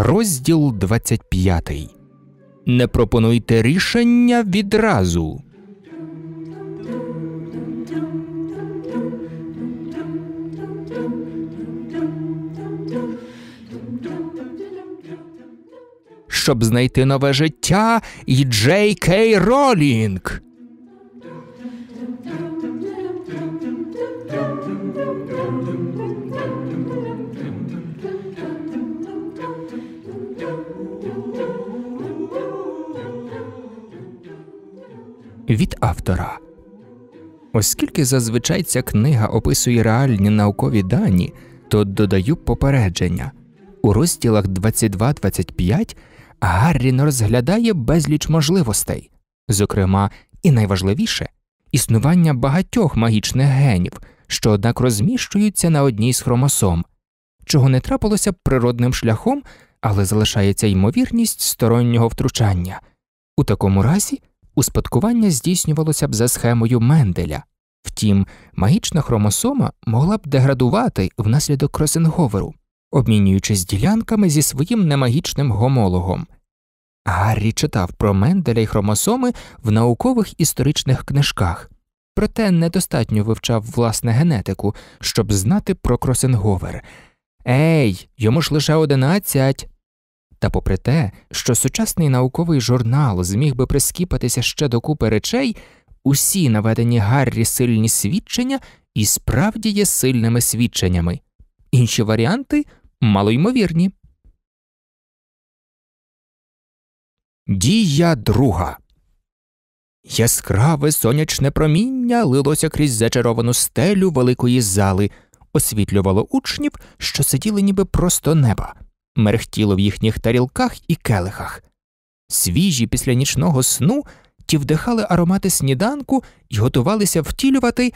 Розділ 25 не пропонуйте рішення відразу. Щоб знайти нове життя, і Джей Кей Ролінг від автора. Оскільки зазвичай ця книга описує реальні наукові дані, то додаю попередження у розділах 22-25 Гаррін розглядає безліч можливостей, зокрема, і найважливіше існування багатьох магічних генів, що однак розміщуються на одній з хромосом, чого не трапилося природним шляхом, але залишається ймовірність стороннього втручання. У такому разі успадкування здійснювалося б за схемою Менделя. Втім, магічна хромосома могла б деградувати внаслідок кросинговеру, обмінюючись ділянками зі своїм немагічним гомологом. Гаррі читав про Менделя й хромосоми в наукових історичних книжках, проте недостатньо вивчав власне генетику, щоб знати про кросинговер. Ей, йому ж лише одинадцять. Та попри те, що сучасний науковий журнал зміг би прискіпатися ще до купи речей, усі наведені Гаррі сильні свідчення і справді є сильними свідченнями, інші варіанти малоймовірні. Дія друга. Яскраве сонячне проміння лилося крізь зачаровану стелю великої зали, освітлювало учнів, що сиділи ніби просто неба мерехтіло в їхніх тарілках і келихах. Свіжі після нічного сну ті вдихали аромати сніданку і готувалися втілювати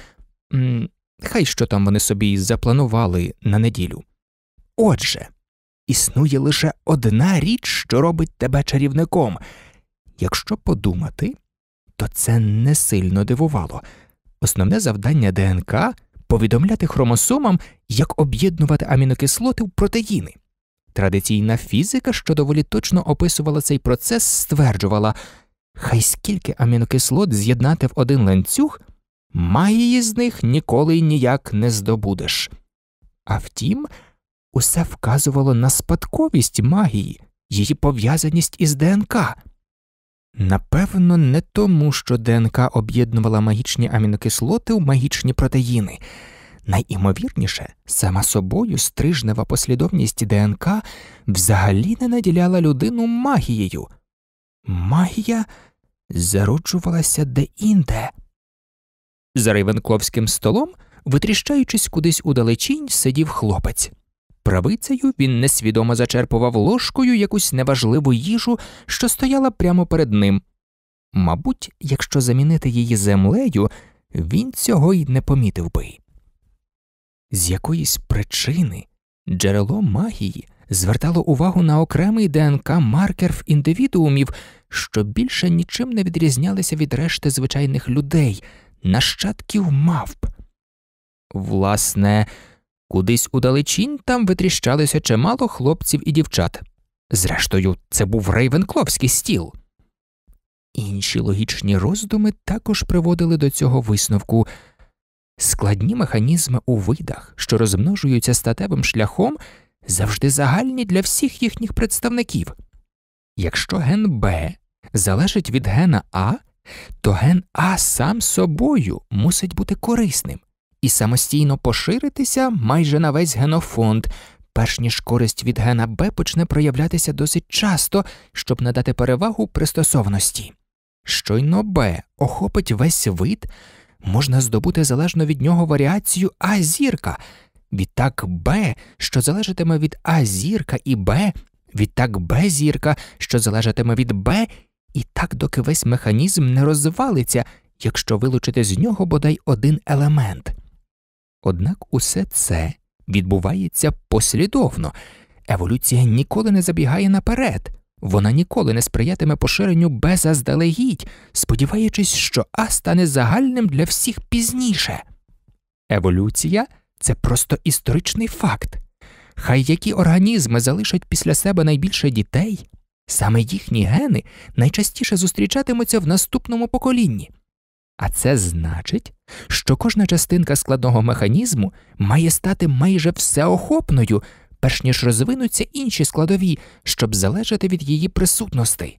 м хай що там вони собі запланували на неділю. Отже, існує лише одна річ, що робить тебе чарівником. Якщо подумати, то це не сильно дивувало. Основне завдання ДНК повідомляти хромосомам, як об'єднувати амінокислоти в протеїни. Традиційна фізика, що доволі точно описувала цей процес, стверджувала, хай скільки амінокислот з'єднати в один ланцюг, магії з них ніколи ніяк не здобудеш. А втім, усе вказувало на спадковість магії, її пов'язаність із ДНК. Напевно, не тому, що ДНК об'єднувала магічні амінокислоти у магічні протеїни. Найімовірніше, сама собою стрижнева послідовність ДНК взагалі не наділяла людину магією. Магія зароджувалася деінде. За рейвенкловським столом, витріщаючись кудись удалечінь, сидів хлопець. Правицею він несвідомо зачерпував ложкою якусь неважливу їжу, що стояла прямо перед ним. Мабуть, якщо замінити її землею, він цього й не помітив би. З якоїсь причини джерело магії звертало увагу на окремий ДНК маркер індивідуумів, що більше нічим не відрізнялися від решти звичайних людей, нащадків мавп. Власне, кудись удалечінь там витріщалося чимало хлопців і дівчат. Зрештою, це був рейвенкловський стіл. Інші логічні роздуми також приводили до цього висновку. Складні механізми у видах, що розмножуються статевим шляхом, завжди загальні для всіх їхніх представників. Якщо ген Б залежить від гена А, то ген А сам собою мусить бути корисним і самостійно поширитися майже на весь генофонд, перш ніж користь від гена Б почне проявлятися досить часто, щоб надати перевагу пристосованості. Щойно Б охопить весь вид можна здобути залежно від нього варіацію А зірка, відтак Б, що залежатиме від А зірка і Б, відтак Б зірка, що залежатиме від Б, і так, доки весь механізм не розвалиться, якщо вилучити з нього бодай один елемент. Однак усе це відбувається послідовно, еволюція ніколи не забігає наперед. Вона ніколи не сприятиме поширенню беззаздалегідь, сподіваючись, що А стане загальним для всіх пізніше. Еволюція це просто історичний факт. Хай які організми залишать після себе найбільше дітей, саме їхні гени найчастіше зустрічатимуться в наступному поколінні. А це значить, що кожна частинка складного механізму має стати майже всеохопною перш ніж розвинуться інші складові, щоб залежати від її присутності.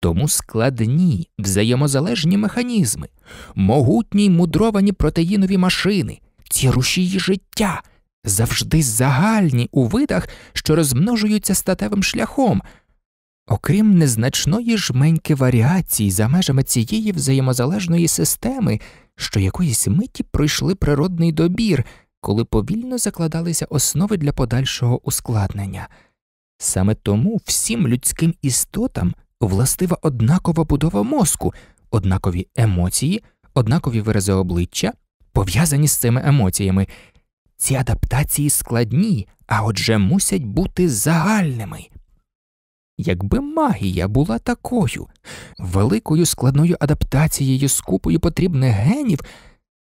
Тому складні взаємозалежні механізми, могутні й мудровані протеїнові машини, ці рушії життя завжди загальні у видах, що розмножуються статевим шляхом, окрім незначної жменьки варіацій за межами цієї взаємозалежної системи, що якоїсь миті пройшли природний добір коли повільно закладалися основи для подальшого ускладнення. Саме тому всім людським істотам властива однакова будова мозку, однакові емоції, однакові вирази обличчя, пов'язані з цими емоціями. Ці адаптації складні, а отже мусять бути загальними. Якби магія була такою великою складною адаптацією скупою потрібних генів,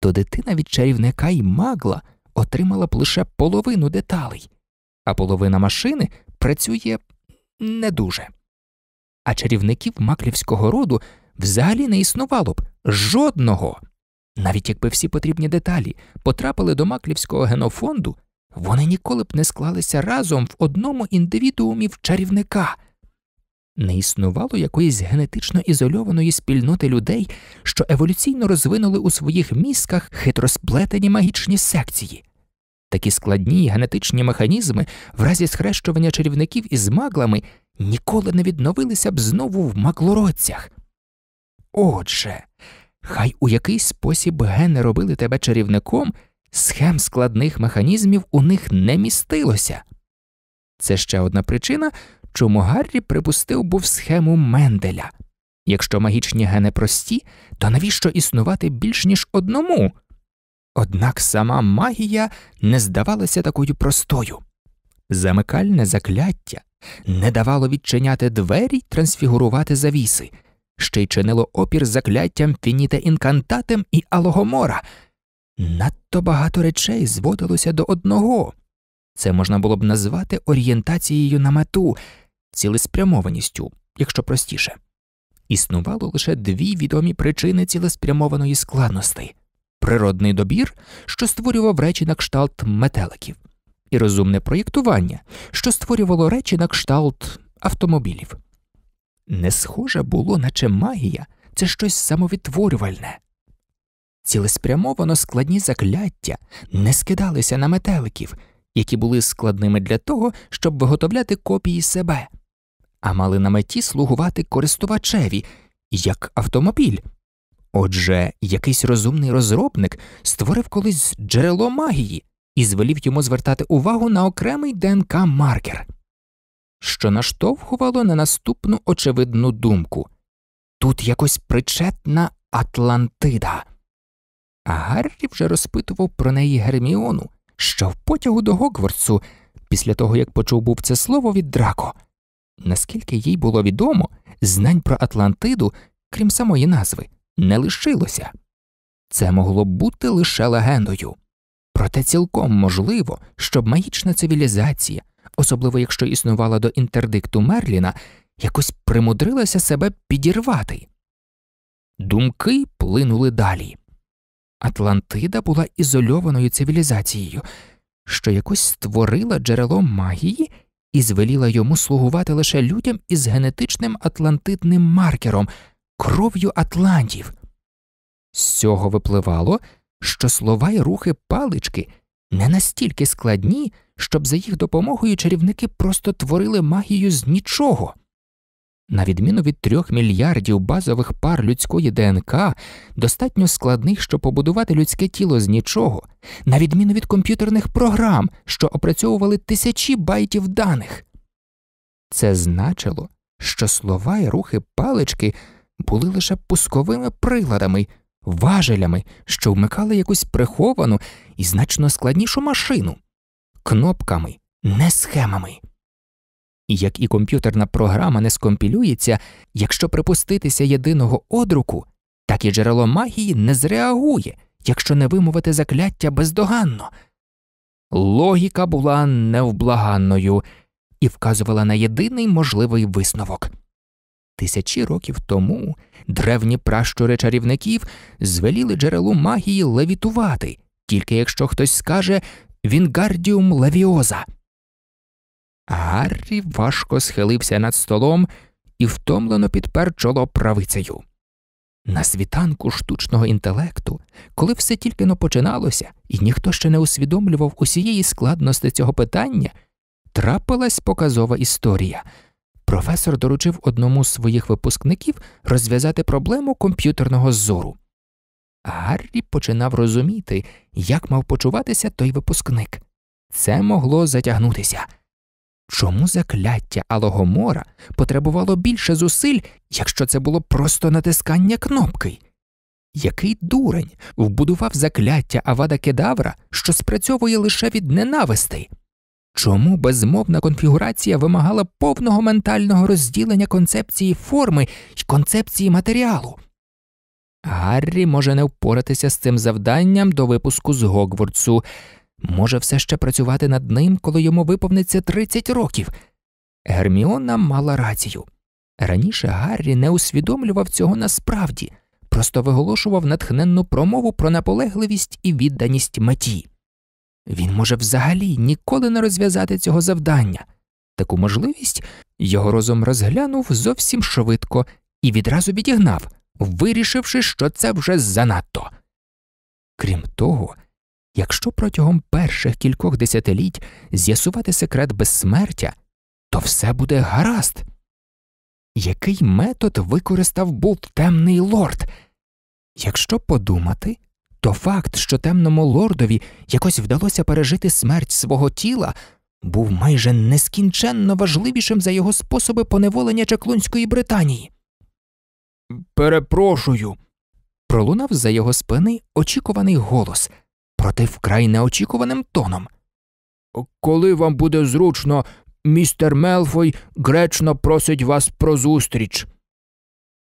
то дитина від чарівника і магла отримала б лише половину деталей, а половина машини працює не дуже. А чарівників маклівського роду взагалі не існувало б жодного. Навіть якби всі потрібні деталі потрапили до маклівського генофонду, вони ніколи б не склалися разом в одному індивідуумі в чарівника. Не існувало якоїсь генетично ізольованої спільноти людей, що еволюційно розвинули у своїх мізках хитросплетені магічні секції. Такі складні генетичні механізми в разі схрещування чарівників із маглами ніколи не відновилися б знову в маглородцях. Отже, хай у який спосіб гени робили тебе чарівником, схем складних механізмів у них не містилося. Це ще одна причина, чому Гаррі припустив був схему Менделя. Якщо магічні гени прості, то навіщо існувати більш ніж одному? Однак сама магія не здавалася такою простою. Замикальне закляття не давало відчиняти двері й трансфігурувати завіси, ще й чинило опір закляттям фініте інкантатем і алогомора. Надто багато речей зводилося до одного. Це можна було б назвати орієнтацією на мету цілеспрямованістю, якщо простіше. Існувало лише дві відомі причини цілеспрямованої складності природний добір, що створював речі на кшталт метеликів, і розумне проєктування, що створювало речі на кшталт автомобілів. Не схоже було, наче магія це щось самовідтворювальне. Цілеспрямовано складні закляття не скидалися на метеликів, які були складними для того, щоб виготовляти копії себе а мали на меті слугувати користувачеві як автомобіль. Отже, якийсь розумний розробник створив колись джерело магії і звелів йому звертати увагу на окремий ДНК маркер, що наштовхувало на наступну очевидну думку тут якось причетна Атлантида. А Гаррі вже розпитував про неї Герміону, що в потягу до Гогвардсу, після того як почув був це слово від Драко. Наскільки їй було відомо, знань про Атлантиду, крім самої назви, не лишилося. Це могло б бути лише легендою. Проте цілком можливо, щоб магічна цивілізація, особливо якщо існувала до інтердикту Мерліна, якось примудрилася себе підірвати. Думки плинули далі. Атлантида була ізольованою цивілізацією, що якось створила джерело магії і звеліла йому слугувати лише людям із генетичним атлантитним маркером, кров'ю атлантів. З цього випливало, що слова й рухи палички не настільки складні, щоб за їх допомогою чарівники просто творили магію з нічого. На відміну від трьох мільярдів базових пар людської ДНК, достатньо складних, щоб побудувати людське тіло з нічого, на відміну від комп'ютерних програм, що опрацьовували тисячі байтів даних. Це значило, що слова і рухи палички були лише пусковими приладами, важелями, що вмикали якусь приховану і значно складнішу машину, кнопками, не схемами. Як і комп'ютерна програма не скомпілюється, якщо припуститися єдиного одруку, так і джерело магії не зреагує, якщо не вимовити закляття бездоганно. Логіка була невблаганною і вказувала на єдиний можливий висновок. Тисячі років тому древні пращури чарівників звеліли джерелу магії левітувати, тільки якщо хтось скаже Вінгардіум левіоза. Гаррі важко схилився над столом і втомлено підпер чоло правицею. На світанку штучного інтелекту, коли все тільки но починалося, і ніхто ще не усвідомлював усієї складності цього питання, трапилась показова історія. Професор доручив одному з своїх випускників розв'язати проблему комп'ютерного зору. Гаррі починав розуміти, як мав почуватися той випускник. Це могло затягнутися. Чому закляття Алогомора потребувало більше зусиль, якщо це було просто натискання кнопки? Який дурень вбудував закляття Авада Кедавра, що спрацьовує лише від ненавистей? Чому безмовна конфігурація вимагала повного ментального розділення концепції форми й концепції матеріалу? Гаррі може не впоратися з цим завданням до випуску з Гогвордсу може все ще працювати над ним, коли йому виповниться 30 років. Герміона мала рацію. Раніше Гаррі не усвідомлював цього насправді, просто виголошував натхненну промову про наполегливість і відданість меті. Він може взагалі ніколи не розв'язати цього завдання. Таку можливість його розум розглянув зовсім швидко і відразу відігнав, вирішивши, що це вже занадто. Крім того, Якщо протягом перших кількох десятиліть з'ясувати секрет безсмертя, то все буде гаразд. Який метод використав був темний лорд? Якщо подумати, то факт, що темному лордові якось вдалося пережити смерть свого тіла, був майже нескінченно важливішим за його способи поневолення Чаклунської Британії. Перепрошую. пролунав за його спини очікуваний голос проте вкрай неочікуваним тоном. Коли вам буде зручно, містер Мелфой гречно просить вас про зустріч.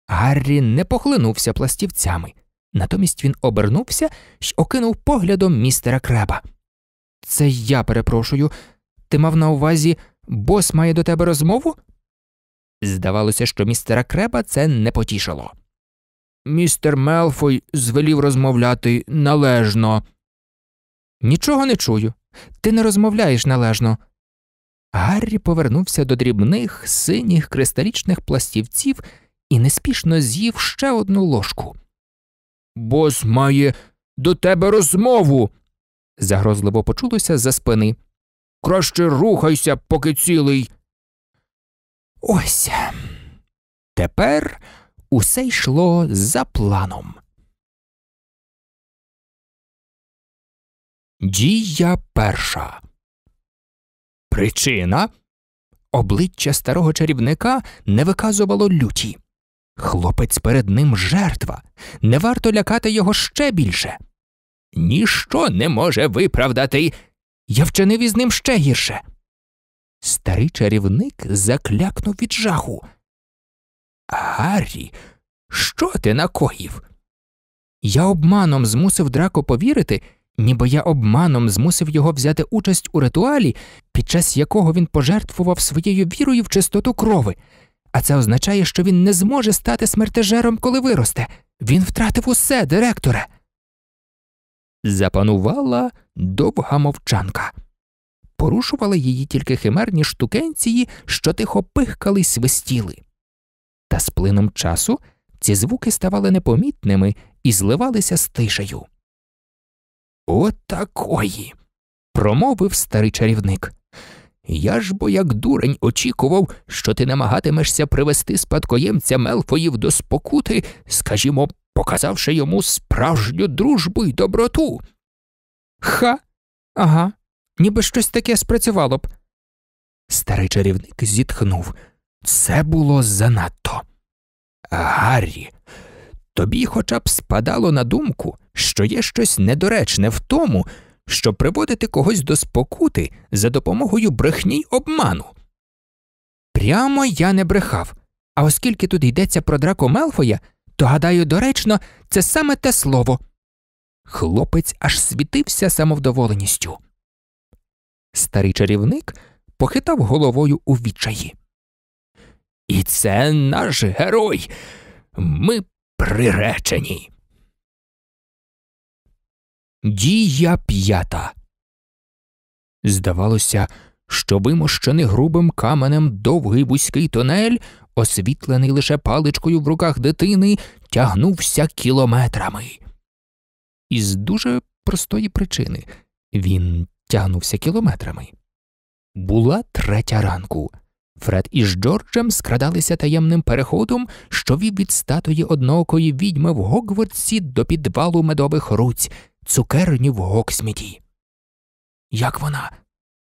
Гаррі не похлинувся пластівцями. Натомість він обернувся й окинув поглядом містера Креба. Це я перепрошую. Ти мав на увазі, бос має до тебе розмову? Здавалося, що містера Креба це не потішило. Містер Мелфой звелів розмовляти належно, Нічого не чую. Ти не розмовляєш належно. Гаррі повернувся до дрібних синіх кристалічних пластівців і неспішно з'їв ще одну ложку. Бос має до тебе розмову. загрозливо почулося за спини. Краще рухайся, поки цілий. Ось. Тепер усе йшло за планом. Дія перша. Причина обличчя старого чарівника не виказувало люті. Хлопець перед ним жертва. Не варто лякати його ще більше. Ніщо не може виправдати. Я вчинив із ним ще гірше. Старий чарівник заклякнув від жаху. Гаррі, що ти накоїв? Я обманом змусив драко повірити, ніби я обманом змусив його взяти участь у ритуалі, під час якого він пожертвував своєю вірою в чистоту крови, а це означає, що він не зможе стати смертежером, коли виросте. Він втратив усе, директоре. Запанувала довга мовчанка. Порушували її тільки химерні штукенції, що тихо пихкали й свистіли. Та з плином часу ці звуки ставали непомітними і зливалися з тишею. Отакої, промовив старий чарівник. Я ж бо, як дурень, очікував, що ти намагатимешся привести спадкоємця Мелфоїв до спокути, скажімо, показавши йому справжню дружбу й доброту. Ха, ага, ніби щось таке спрацювало б. Старий чарівник зітхнув. Це було занадто. Гаррі, тобі хоча б спадало на думку що є щось недоречне в тому, що приводити когось до спокути за допомогою брехні й обману. Прямо я не брехав. А оскільки тут йдеться про драку Мелфоя, то гадаю, доречно, це саме те слово. Хлопець аж світився самовдоволеністю. Старий чарівник похитав головою у відчаї. І це наш герой. Ми приречені. Дія п'ята. Здавалося, що вимощений грубим каменем довгий вузький тунель, освітлений лише паличкою в руках дитини, тягнувся кілометрами. Із дуже простої причини він тягнувся кілометрами. Була третя ранку. Фред із Джорджем скрадалися таємним переходом, що вів від статуї одноокої відьми в Гогвартсі до підвалу медових руць цукерні в Гоксміті. Як вона?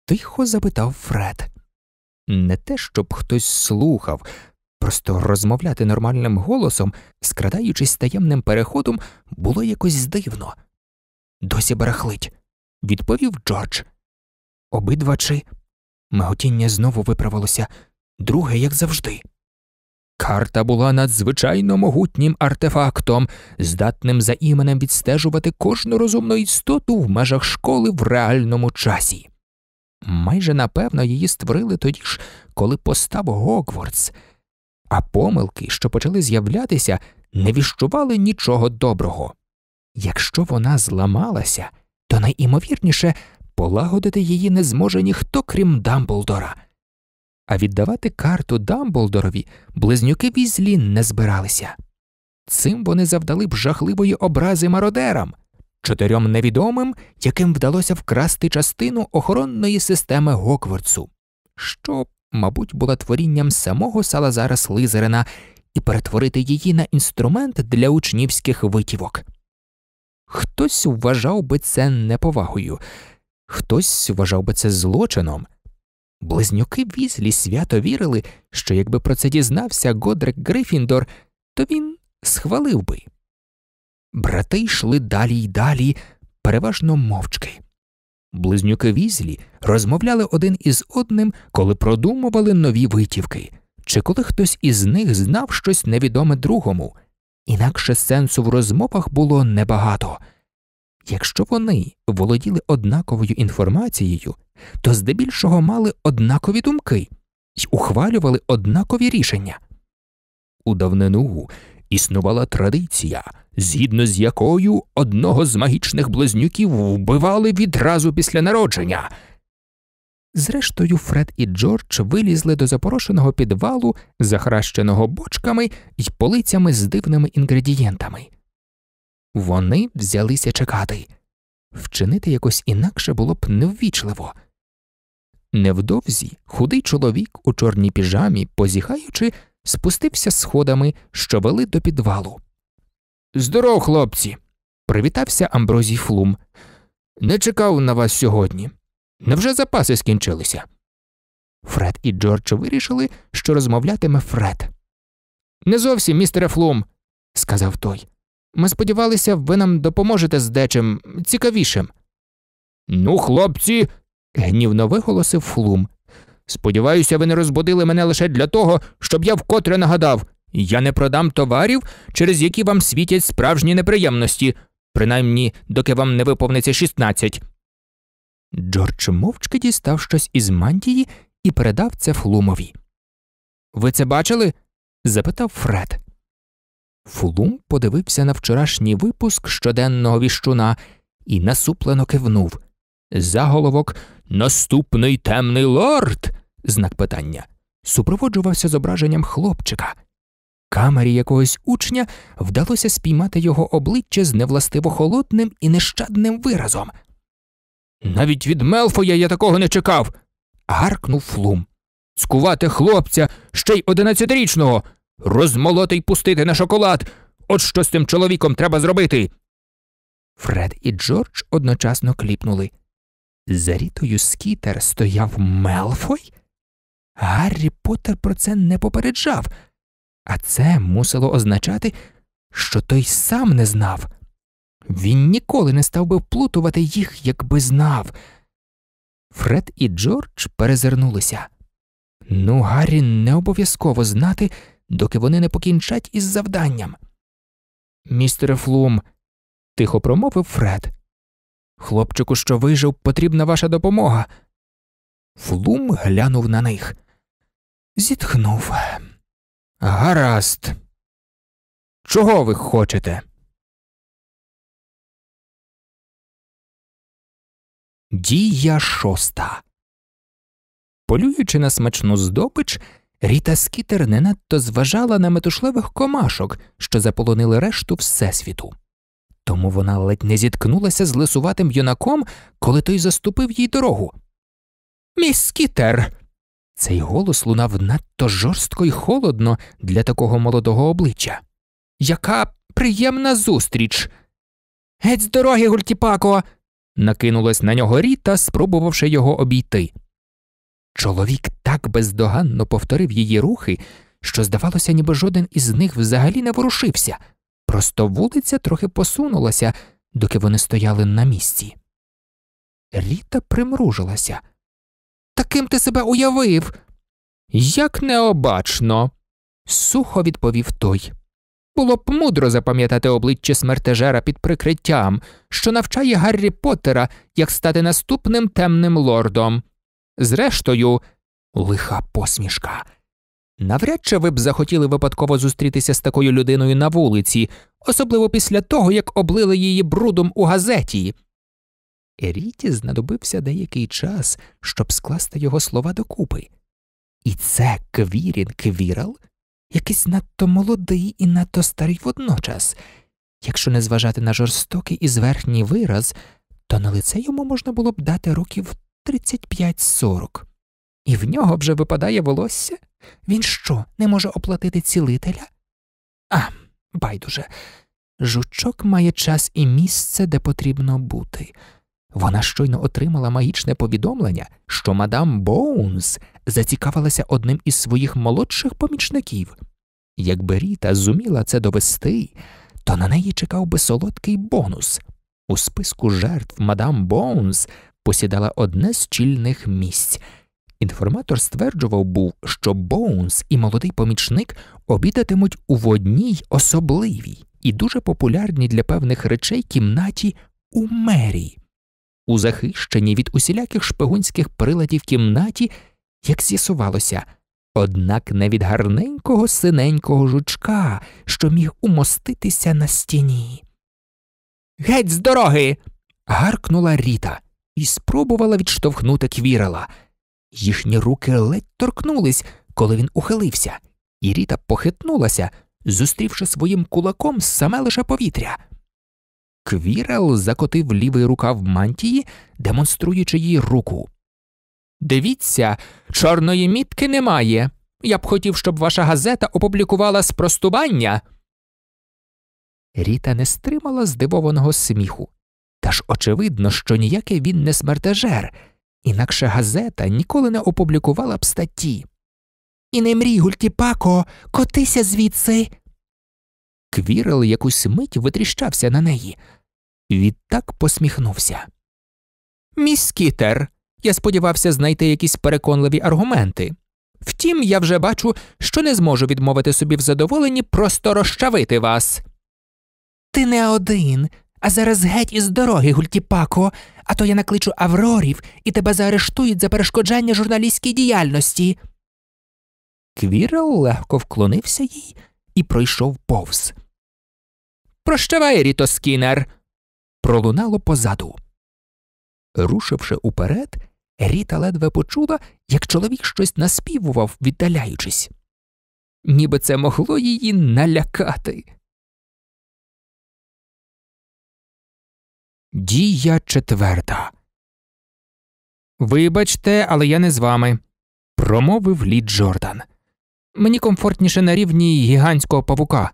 тихо запитав Фред. Не те, щоб хтось слухав, просто розмовляти нормальним голосом, скрадаючись таємним переходом, було якось дивно. Досі барахлить, відповів Джордж. Обидва чи миготіння знову виправилося, друге, як завжди. Карта була надзвичайно могутнім артефактом, здатним за іменем відстежувати кожну розумну істоту в межах школи в реальному часі. Майже напевно її створили тоді ж, коли постав Гогвардс, а помилки, що почали з'являтися, не віщували нічого доброго. Якщо вона зламалася, то найімовірніше полагодити її не зможе ніхто крім Дамблдора а віддавати карту Дамблдорові близнюки візлі не збиралися. Цим вони завдали б жахливої образи мародерам, чотирьом невідомим, яким вдалося вкрасти частину охоронної системи Гоквардсу, що, мабуть, була творінням самого Салазара Слизерина, і перетворити її на інструмент для учнівських витівок. Хтось вважав би це неповагою, хтось вважав би це злочином. Близнюки візлі свято вірили, що якби про це дізнався Годрик Грифіндор, то він схвалив би. Брати йшли далі й далі, переважно мовчки. Близнюки візлі розмовляли один із одним, коли продумували нові витівки, чи коли хтось із них знав щось невідоме другому, інакше сенсу в розмовах було небагато. Якщо вони володіли однаковою інформацією, то здебільшого мали однакові думки і ухвалювали однакові рішення. У давнину існувала традиція, згідно з якою одного з магічних близнюків вбивали відразу після народження. Зрештою, Фред і Джордж вилізли до запорошеного підвалу, захращеного бочками і полицями з дивними інгредієнтами. Вони взялися чекати, вчинити якось інакше було б неввічливо. Невдовзі худий чоловік у чорній піжамі, позіхаючи, спустився сходами, що вели до підвалу. Здоров, хлопці, привітався Амброзій Флум. Не чекав на вас сьогодні. Невже запаси скінчилися? Фред і Джордж вирішили, що розмовлятиме Фред. Не зовсім, містере Флум, сказав той. Ми сподівалися, ви нам допоможете з дечим цікавішим. Ну, хлопці, гнівно виголосив Флум. Сподіваюся, ви не розбудили мене лише для того, щоб я вкотре нагадав я не продам товарів, через які вам світять справжні неприємності, принаймні, доки вам не виповниться 16». Джордж мовчки дістав щось із мантії і передав це Флумові. Ви це бачили? запитав Фред. Фулум подивився на вчорашній випуск щоденного віщуна і насуплено кивнув. Заголовок Наступний темний лорд. знак питання супроводжувався зображенням хлопчика. Камері якогось учня вдалося спіймати його обличчя з невластиво холодним і нещадним виразом. Навіть від Мелфоя я такого не чекав. гаркнув Флум. Скувати хлопця ще й одинадцятирічного. Розмолоти й пустити на шоколад. От що з цим чоловіком треба зробити. Фред і Джордж одночасно кліпнули. За рітою скітер стояв Мелфой? Гаррі Поттер про це не попереджав, а це мусило означати, що той сам не знав. Він ніколи не став би вплутувати їх, якби знав. Фред і Джордж перезирнулися. Ну, Гаррі не обов'язково знати доки вони не покінчать із завданням. Містере Флум, тихо промовив Фред. Хлопчику, що вижив, потрібна ваша допомога. Флум глянув на них. Зітхнув. Гаразд. Чого ви хочете? Дія шоста. Полюючи на смачну здобич. Ріта Скітер не надто зважала на метушливих комашок, що заполонили решту Всесвіту. Тому вона ледь не зіткнулася з лисуватим юнаком, коли той заступив їй дорогу. Міс Скітер. Цей голос лунав надто жорстко і холодно для такого молодого обличчя. Яка приємна зустріч. Геть з дороги, гуртіпако. накинулась на нього Ріта, спробувавши його обійти. Чоловік так бездоганно повторив її рухи, що, здавалося, ніби жоден із них взагалі не ворушився, просто вулиця трохи посунулася, доки вони стояли на місці. Ріта примружилася. Таким ти себе уявив? Як необачно, сухо відповів той. Було б мудро запам'ятати обличчя смертежера під прикриттям, що навчає Гаррі Поттера, як стати наступним темним лордом. Зрештою, лиха посмішка. Навряд чи ви б захотіли випадково зустрітися з такою людиною на вулиці, особливо після того, як облили її брудом у газеті. Ріті знадобився деякий час, щоб скласти його слова докупи. І це квірін квірал, якийсь надто молодий і надто старий водночас. Якщо не зважати на жорстокий і зверхній вираз, то на лице йому можна було б дати років 35-40. І в нього вже випадає волосся? Він що, не може оплатити цілителя? А, байдуже. Жучок має час і місце, де потрібно бути. Вона щойно отримала магічне повідомлення, що мадам Боунс зацікавилася одним із своїх молодших помічників. Якби Ріта зуміла це довести, то на неї чекав би солодкий бонус. У списку жертв мадам Боунс посідала одне з чільних місць. Інформатор стверджував був, що Боунс і молодий помічник обідатимуть у одній особливій і дуже популярній для певних речей кімнаті у мерії, у захищенні від усіляких шпигунських приладів кімнаті, як з'ясувалося, однак не від гарненького синенького жучка, що міг умоститися на стіні. Геть з дороги. гаркнула Ріта і спробувала відштовхнути квірала. Їхні руки ледь торкнулись, коли він ухилився, і Ріта похитнулася, зустрівши своїм кулаком саме лише повітря. Квірел закотив лівий рукав мантії, демонструючи їй руку. Дивіться, чорної мітки немає. Я б хотів, щоб ваша газета опублікувала спростування. Ріта не стримала здивованого сміху. Та ж очевидно, що ніяке він не смертежер. Інакше газета ніколи не опублікувала б статті. І не мрій, гультіпако, котися звідси. Квірел якусь мить витріщався на неї. Відтак посміхнувся. Міс Кітер, я сподівався знайти якісь переконливі аргументи. Втім, я вже бачу, що не зможу відмовити собі в задоволенні просто розчавити вас. Ти не один, а зараз геть із дороги, гультіпако, а то я накличу Аврорів і тебе заарештують за перешкоджання журналістській діяльності. Квірел легко вклонився їй і пройшов повз. Прощавай, Ріто Скінер. пролунало позаду. Рушивши уперед, Ріта ледве почула, як чоловік щось наспівував, віддаляючись. Ніби це могло її налякати. Дія четверта. Вибачте, але я не з вами. промовив лід Джордан. Мені комфортніше на рівні гігантського павука.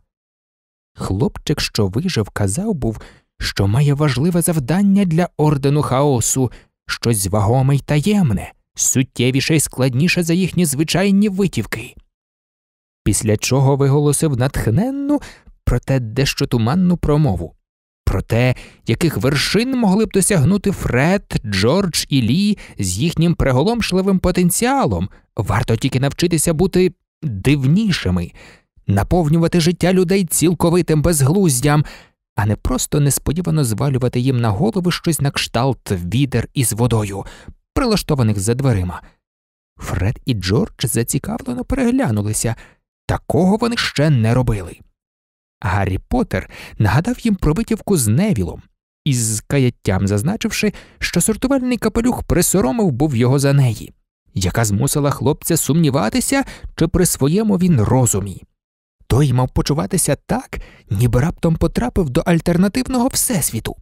Хлопчик, що вижив, казав був, що має важливе завдання для ордену хаосу, щось вагоме й таємне, суттєвіше й складніше за їхні звичайні витівки. Після чого виголосив натхненну, проте дещо туманну промову про те, яких вершин могли б досягнути Фред, Джордж і Лі з їхнім приголомшливим потенціалом, варто тільки навчитися бути дивнішими, наповнювати життя людей цілковитим безглуздям, а не просто несподівано звалювати їм на голови щось на кшталт відер із водою, прилаштованих за дверима. Фред і Джордж зацікавлено переглянулися такого вони ще не робили. Гаррі Поттер нагадав їм про витівку з невілом, із каяттям зазначивши, що сортувальний капелюх присоромив був його за неї, яка змусила хлопця сумніватися, чи при своєму він розумі. Той мав почуватися так, ніби раптом потрапив до альтернативного всесвіту.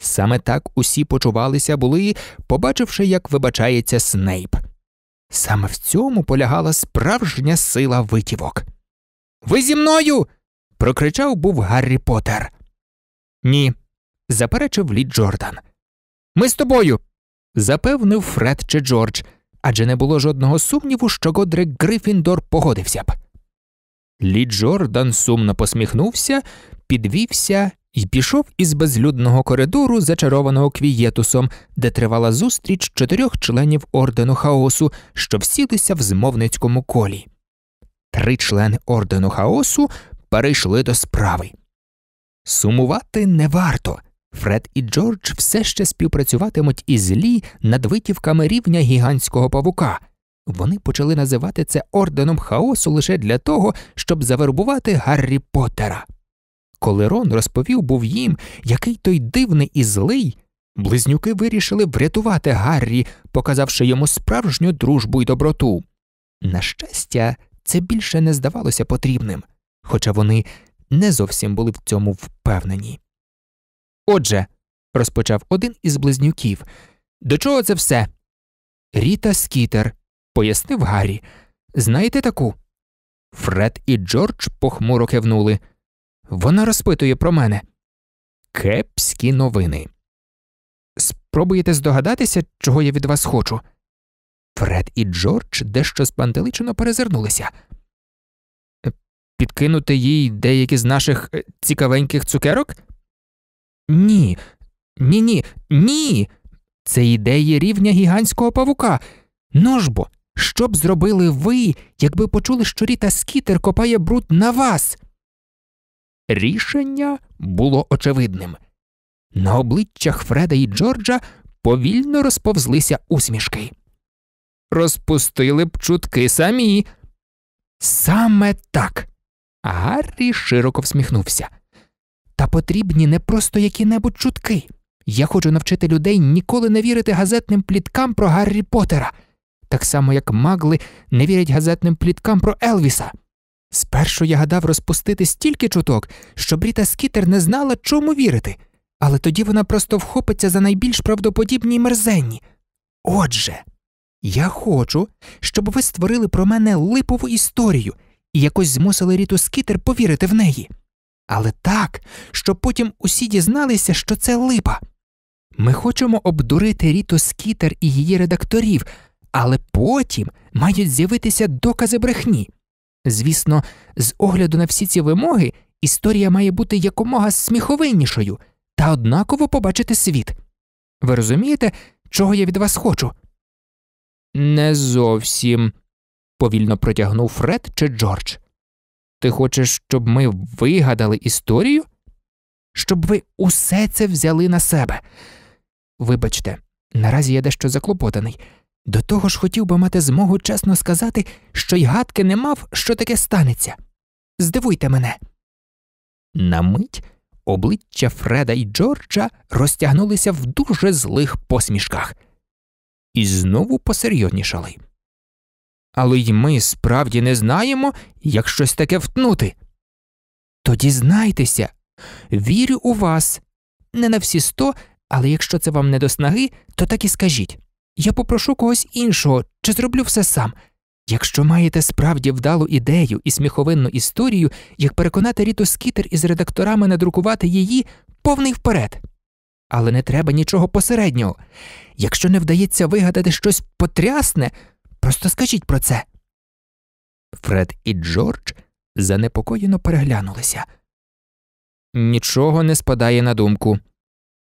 Саме так усі почувалися були, побачивши, як вибачається Снейп. Саме в цьому полягала справжня сила витівок. Ви зі мною прокричав був Гаррі Поттер. Ні, заперечив Лі Джордан. Ми з тобою. запевнив Фред чи Джордж, адже не було жодного сумніву, що Годрик Грифіндор погодився б. Лі Джордан сумно посміхнувся, підвівся і пішов із безлюдного коридору, зачарованого квієтусом, де тривала зустріч чотирьох членів ордену хаосу, що всілися в змовницькому колі. Три члени ордену хаосу перейшли до справи. Сумувати не варто. Фред і Джордж все ще співпрацюватимуть із Лі над витівками рівня гігантського павука. Вони почали називати це орденом хаосу лише для того, щоб завербувати Гаррі Поттера. Коли Рон розповів був їм, який той дивний і злий, близнюки вирішили врятувати Гаррі, показавши йому справжню дружбу і доброту. На щастя, це більше не здавалося потрібним хоча вони не зовсім були в цьому впевнені. Отже, розпочав один із близнюків, до чого це все? Ріта Скітер, пояснив Гаррі. Знаєте таку? Фред і Джордж похмуро кивнули. Вона розпитує про мене. Кепські новини. Спробуєте здогадатися, чого я від вас хочу? Фред і Джордж дещо спантеличено перезирнулися підкинути їй деякі з наших е, цікавеньких цукерок? Ні, ні, ні, ні. Це ідеї рівня гігантського павука. Ну ж бо, що б зробили ви, якби почули, що Ріта Скітер копає бруд на вас? Рішення було очевидним. На обличчях Фреда і Джорджа повільно розповзлися усмішки. Розпустили б чутки самі. Саме так. Гаррі широко всміхнувся. Та потрібні не просто які-небудь чутки. Я хочу навчити людей ніколи не вірити газетним пліткам про Гаррі Поттера, так само як магли не вірять газетним пліткам про Елвіса. Спершу я гадав розпустити стільки чуток, що Бріта Скітер не знала, чому вірити, але тоді вона просто вхопиться за найбільш правдоподібні й мерзенні. Отже, я хочу, щоб ви створили про мене липову історію і якось змусили Ріту Скітер повірити в неї. Але так, щоб потім усі дізналися, що це липа. Ми хочемо обдурити Ріту Скітер і її редакторів, але потім мають з'явитися докази брехні. Звісно, з огляду на всі ці вимоги історія має бути якомога сміховиннішою та однаково побачити світ. Ви розумієте, чого я від вас хочу? Не зовсім, повільно протягнув Фред чи Джордж. Ти хочеш, щоб ми вигадали історію? Щоб ви усе це взяли на себе. Вибачте, наразі я дещо заклопотаний. До того ж хотів би мати змогу чесно сказати, що й гадки не мав, що таке станеться. Здивуйте мене. На мить обличчя Фреда і Джорджа розтягнулися в дуже злих посмішках і знову посерйознішали але й ми справді не знаємо, як щось таке втнути. Тоді знайтеся, вірю у вас. Не на всі сто, але якщо це вам не до снаги, то так і скажіть. Я попрошу когось іншого чи зроблю все сам. Якщо маєте справді вдалу ідею і сміховинну історію, як переконати Ріту Скітер із редакторами надрукувати її, повний вперед. Але не треба нічого посереднього. Якщо не вдається вигадати щось потрясне, Просто скажіть про це. Фред і Джордж занепокоєно переглянулися. Нічого не спадає на думку,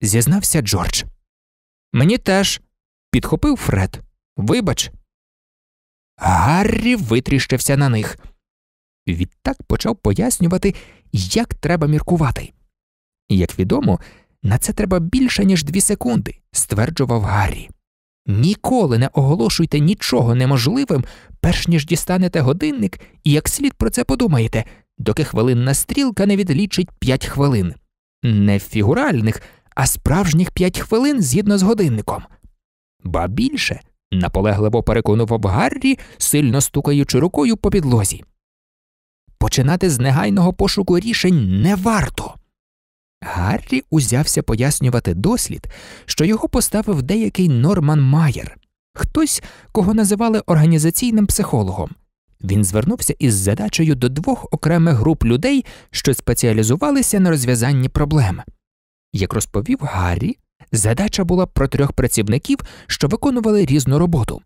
зізнався Джордж. Мені теж, підхопив Фред. Вибач. Гаррі витріщився на них. Відтак почав пояснювати, як треба міркувати. Як відомо, на це треба більше, ніж дві секунди, стверджував Гаррі. Ніколи не оголошуйте нічого неможливим, перш ніж дістанете годинник і як слід про це подумаєте, доки хвилинна стрілка не відлічить 5 хвилин. Не фігуральних, а справжніх 5 хвилин згідно з годинником. Ба більше, наполегливо переконував Гаррі, сильно стукаючи рукою по підлозі. Починати з негайного пошуку рішень не варто. Гаррі узявся пояснювати дослід, що його поставив деякий Норман Майер, хтось, кого називали організаційним психологом. Він звернувся із задачею до двох окремих груп людей, що спеціалізувалися на розв'язанні проблем. Як розповів Гаррі, задача була про трьох працівників, що виконували різну роботу.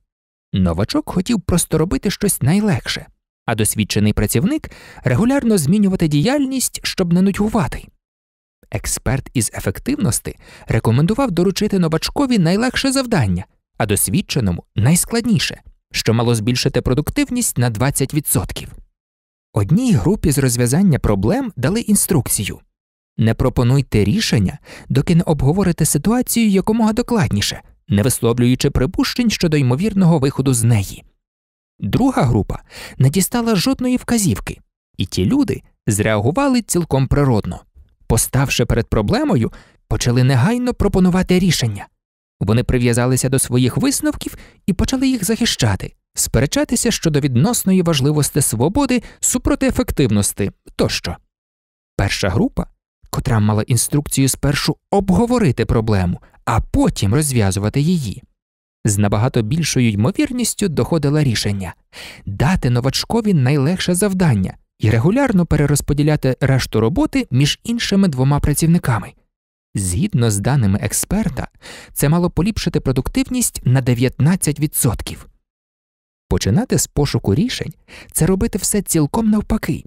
Новачок хотів просто робити щось найлегше, а досвідчений працівник регулярно змінювати діяльність, щоб не нудьгувати. Експерт із ефективності рекомендував доручити новачкові найлегше завдання, а досвідченому найскладніше, що мало збільшити продуктивність на 20%. Одній групі з розв'язання проблем дали інструкцію не пропонуйте рішення, доки не обговорите ситуацію якомога докладніше, не висловлюючи припущень щодо ймовірного виходу з неї. Друга група не дістала жодної вказівки, і ті люди зреагували цілком природно поставши перед проблемою, почали негайно пропонувати рішення. Вони прив'язалися до своїх висновків і почали їх захищати, сперечатися щодо відносної важливості свободи супроти ефективності тощо. Перша група, котра мала інструкцію спершу обговорити проблему, а потім розв'язувати її. З набагато більшою ймовірністю доходила рішення дати новачкові найлегше завдання, і регулярно перерозподіляти решту роботи між іншими двома працівниками. Згідно з даними експерта, це мало поліпшити продуктивність на 19%. Починати з пошуку рішень це робити все цілком навпаки.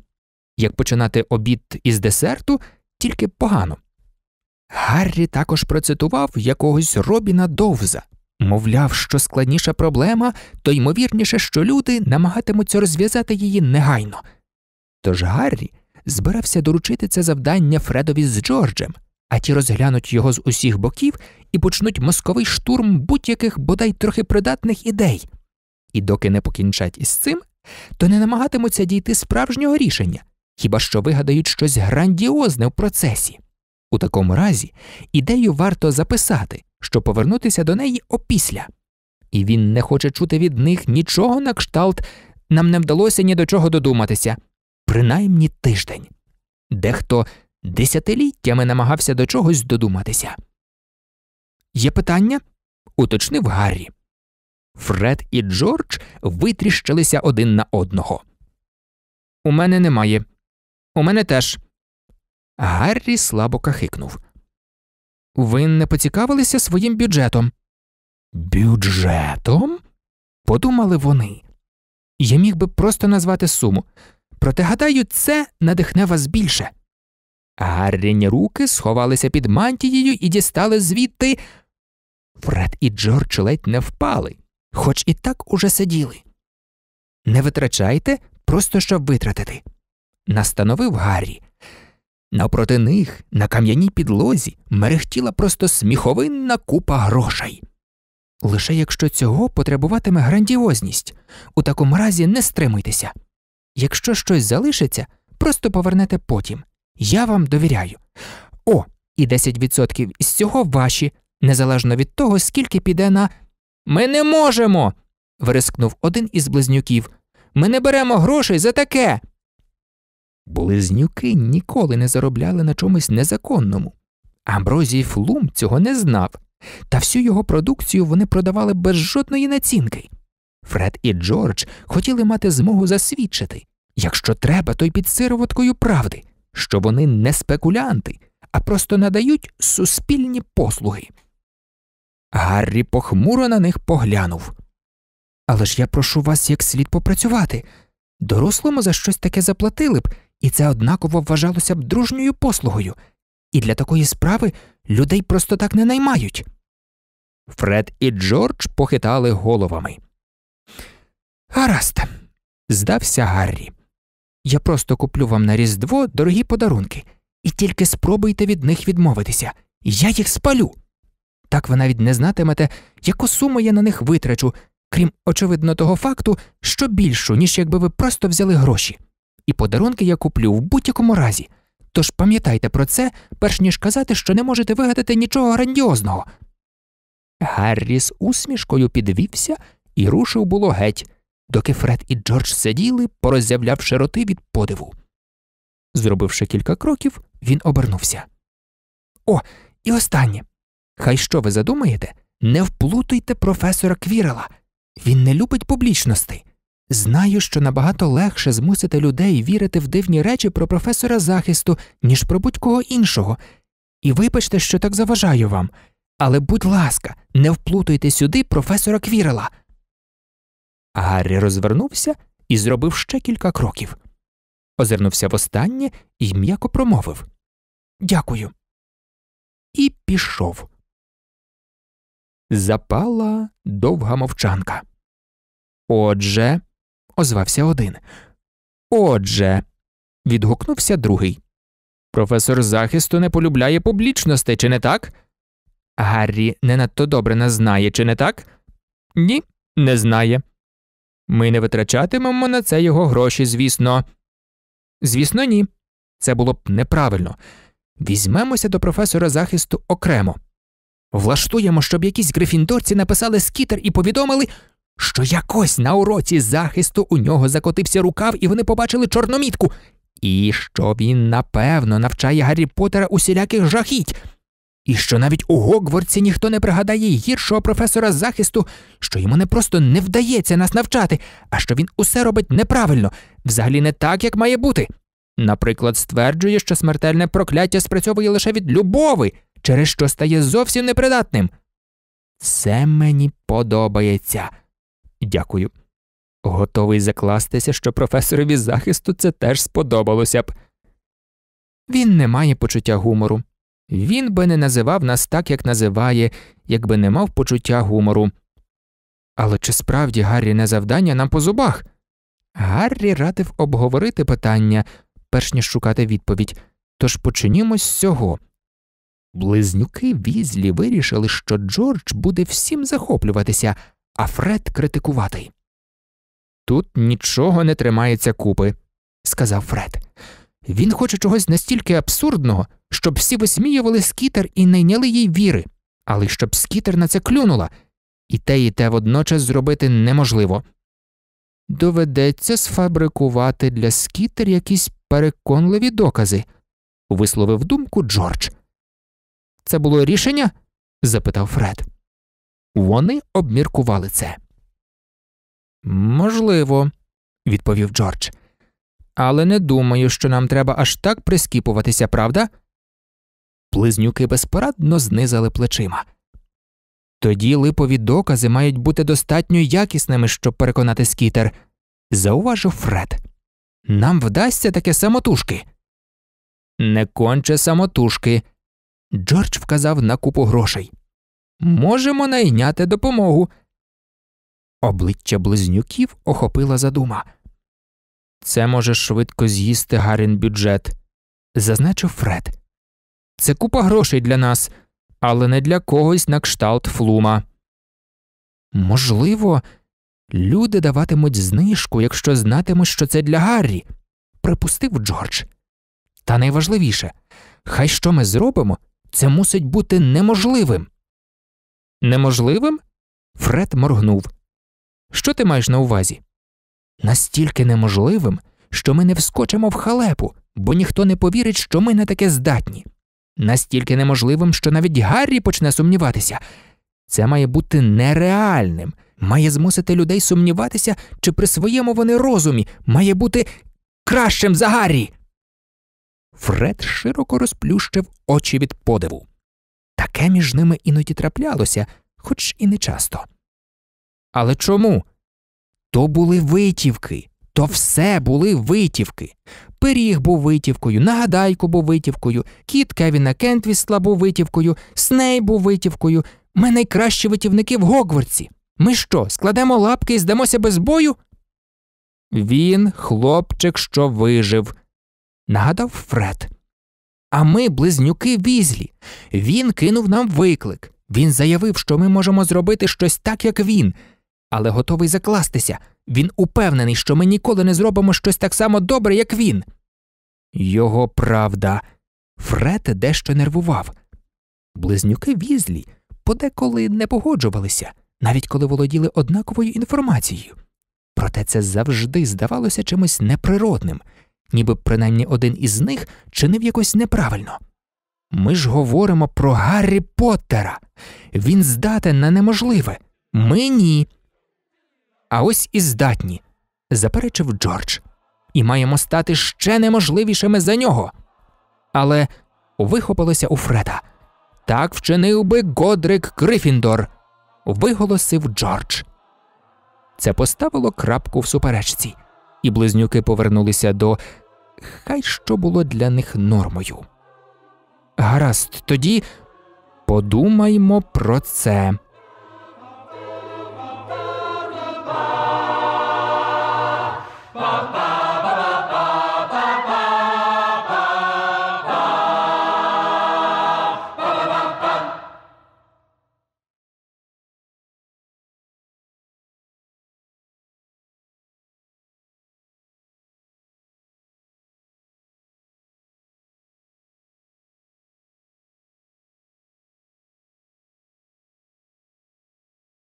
Як починати обід із десерту, тільки погано. Гаррі також процитував якогось Робіна Довза мовляв, що складніша проблема, то ймовірніше, що люди намагатимуться розв'язати її негайно. Тож Гаррі збирався доручити це завдання Фредові з Джорджем, а ті розглянуть його з усіх боків і почнуть мозковий штурм будь-яких бодай трохи придатних ідей. І доки не покінчать із цим, то не намагатимуться дійти справжнього рішення, хіба що вигадають щось грандіозне в процесі. У такому разі ідею варто записати, щоб повернутися до неї опісля. І він не хоче чути від них нічого на кшталт, нам не вдалося ні до чого додуматися принаймні тиждень, дехто десятиліттями намагався до чогось додуматися. Є питання? уточнив Гаррі. Фред і Джордж витріщилися один на одного. У мене немає. У мене теж. Гаррі слабо кахикнув. Ви не поцікавилися своїм бюджетом? Бюджетом? Подумали вони. Я міг би просто назвати суму Проте, гадаю, це надихне вас більше. Гарріні руки сховалися під мантією і дістали звідти. Фред і Джордж ледь не впали, хоч і так уже сиділи. Не витрачайте, просто щоб витратити. Настановив Гаррі. Напроти них, на кам'яній підлозі, мерехтіла просто сміховинна купа грошей. Лише якщо цього потребуватиме грандіозність, у такому разі не стримуйтеся. Якщо щось залишиться, просто повернете потім. Я вам довіряю. О, і 10% із цього ваші, незалежно від того, скільки піде на. Ми не можемо. вирискнув один із близнюків. Ми не беремо грошей за таке. Близнюки ніколи не заробляли на чомусь незаконному. Амброзій Флум цього не знав, та всю його продукцію вони продавали без жодної націнки. Фред і Джордж хотіли мати змогу засвідчити, Якщо треба, то й під сироваткою правди, що вони не спекулянти, а просто надають суспільні послуги. Гаррі похмуро на них поглянув. Але ж я прошу вас як слід попрацювати. Дорослому за щось таке заплатили б, і це однаково вважалося б дружньою послугою, і для такої справи людей просто так не наймають. Фред і Джордж похитали головами. Гаразд, здався Гаррі. Я просто куплю вам на Різдво дорогі подарунки, і тільки спробуйте від них відмовитися, я їх спалю. Так ви навіть не знатимете, яку суму я на них витрачу, крім очевидно того факту, що більшу, ніж якби ви просто взяли гроші. І подарунки я куплю в будь-якому разі. Тож пам'ятайте про це, перш ніж казати, що не можете вигадати нічого грандіозного. Гаррі з усмішкою підвівся і рушив було геть доки Фред і Джордж сиділи, пороззявлявши роти від подиву. Зробивши кілька кроків, він обернувся. О, і останнє. Хай що ви задумаєте, не вплутуйте професора Квірела. Він не любить публічностей. Знаю, що набагато легше змусити людей вірити в дивні речі про професора захисту, ніж про будь-кого іншого. І вибачте, що так заважаю вам. Але будь ласка, не вплутуйте сюди професора Квірела. Гаррі розвернувся і зробив ще кілька кроків. Озирнувся востаннє і м'яко промовив Дякую. І пішов. Запала довга мовчанка. Отже, озвався один. Отже. відгукнувся другий. Професор захисту не полюбляє публічностей, чи не так? Гаррі не надто добре не знає, чи не так? Ні, не знає. Ми не витрачатимемо на це його гроші, звісно. Звісно, ні. Це було б неправильно. Візьмемося до професора захисту окремо. Влаштуємо, щоб якісь грифіндорці написали скітер і повідомили, що якось на уроці захисту у нього закотився рукав, і вони побачили чорномітку, і що він напевно навчає Гаррі Поттера усіляких жахіть і що навіть у Гогворці ніхто не пригадає гіршого професора захисту, що йому не просто не вдається нас навчати, а що він усе робить неправильно, взагалі не так, як має бути. Наприклад, стверджує, що смертельне прокляття спрацьовує лише від любови, через що стає зовсім непридатним. Це мені подобається. Дякую. Готовий закластися, що професорові захисту це теж сподобалося б. Він не має почуття гумору, він би не називав нас так, як називає, якби не мав почуття гумору. Але чи справді Гарріне завдання нам по зубах? Гаррі радив обговорити питання, перш ніж шукати відповідь, тож починімо з цього. Близнюки візлі вирішили, що Джордж буде всім захоплюватися, а Фред критикувати. Тут нічого не тримається купи, сказав Фред. Він хоче чогось настільки абсурдного, щоб всі висміювали скітер і найняли їй віри, але щоб скітер на це клюнула, і те, і те водночас зробити неможливо. Доведеться сфабрикувати для скітер якісь переконливі докази, висловив думку Джордж. Це було рішення? запитав Фред. Вони обміркували це. Можливо, відповів Джордж. Але не думаю, що нам треба аж так прискіпуватися, правда? Близнюки безпорадно знизали плечима. Тоді липові докази мають бути достатньо якісними, щоб переконати скітер, зауважив Фред. Нам вдасться таке самотужки. Не конче самотужки. Джордж вказав на купу грошей. Можемо найняти допомогу. Обличчя близнюків охопила задума. Це може швидко з'їсти гарен бюджет, зазначив Фред. Це купа грошей для нас, але не для когось на кшталт флума. Можливо, люди даватимуть знижку, якщо знатимуть, що це для Гаррі, припустив Джордж. Та найважливіше хай що ми зробимо, це мусить бути неможливим. Неможливим? Фред моргнув. Що ти маєш на увазі? Настільки неможливим, що ми не вскочимо в халепу, бо ніхто не повірить, що ми не таке здатні настільки неможливим, що навіть Гаррі почне сумніватися. Це має бути нереальним, має змусити людей сумніватися, чи при своєму вони розумі має бути кращим за Гаррі. Фред широко розплющив очі від подиву. Таке між ними іноді траплялося, хоч і не часто. Але чому? То були витівки, то все були витівки. Пиріг був витівкою, нагадайку був витівкою, кіт Кевіна Кентвісла був витівкою, Сней був витівкою. Ми найкращі витівники в Гогвартсі. Ми що, складемо лапки і здамося без бою? Він, хлопчик, що вижив, нагадав Фред. А ми, близнюки, візлі. Він кинув нам виклик. Він заявив, що ми можемо зробити щось так, як він але готовий закластися. Він упевнений, що ми ніколи не зробимо щось так само добре, як він. Його правда. Фред дещо нервував. Близнюки візлі подеколи не погоджувалися, навіть коли володіли однаковою інформацією. Проте це завжди здавалося чимось неприродним, ніби принаймні один із них чинив якось неправильно. Ми ж говоримо про Гаррі Поттера. Він здатен на неможливе. Ми ні. А ось і здатні, заперечив Джордж, і маємо стати ще неможливішими за нього. Але вихопилося у Фреда. Так вчинив би Годрик Грифіндор, виголосив Джордж. Це поставило крапку в суперечці, і близнюки повернулися до хай що було для них нормою. Гаразд, тоді подумаймо про це.